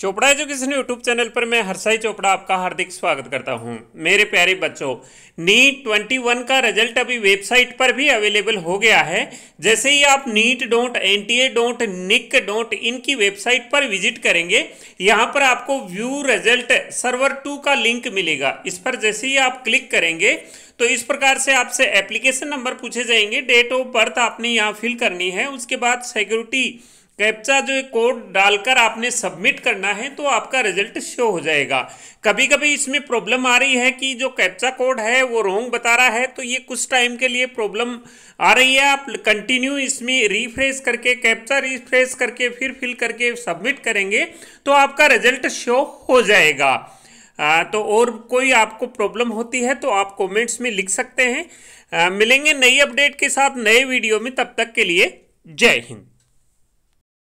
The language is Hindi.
चोपड़ा एजुकेशन यूट्यूब चैनल पर मैं हर्षाई चोपड़ा आपका हार्दिक स्वागत करता हूं मेरे प्यारे बच्चों नीट 21 का रिजल्ट अभी वेबसाइट पर भी अवेलेबल हो गया है जैसे ही आप NEET don't N T A don't Nick don't इनकी वेबसाइट पर विजिट करेंगे यहां पर आपको व्यू रिजल्ट सर्वर टू का लिंक मिलेगा इस पर जैसे ही आप क्लिक करेंगे तो इस प्रकार से आपसे एप्लीकेशन नंबर पूछे जाएंगे डेट ऑफ बर्थ आपने यहाँ फिल करनी है उसके बाद सिक्योरिटी कैप्चा जो कोड डालकर आपने सबमिट करना है तो आपका रिजल्ट शो हो जाएगा कभी कभी इसमें प्रॉब्लम आ रही है कि जो कैप्चा कोड है वो रोंग बता रहा है तो ये कुछ टाइम के लिए प्रॉब्लम आ रही है आप कंटिन्यू इसमें रिफ्रेश करके कैप्चा रिफ्रेश करके फिर फिल करके सबमिट करेंगे तो आपका रिजल्ट शो हो जाएगा आ, तो और कोई आपको प्रॉब्लम होती है तो आप कॉमेंट्स में लिख सकते हैं आ, मिलेंगे नई अपडेट के साथ नए वीडियो में तब तक के लिए जय हिंद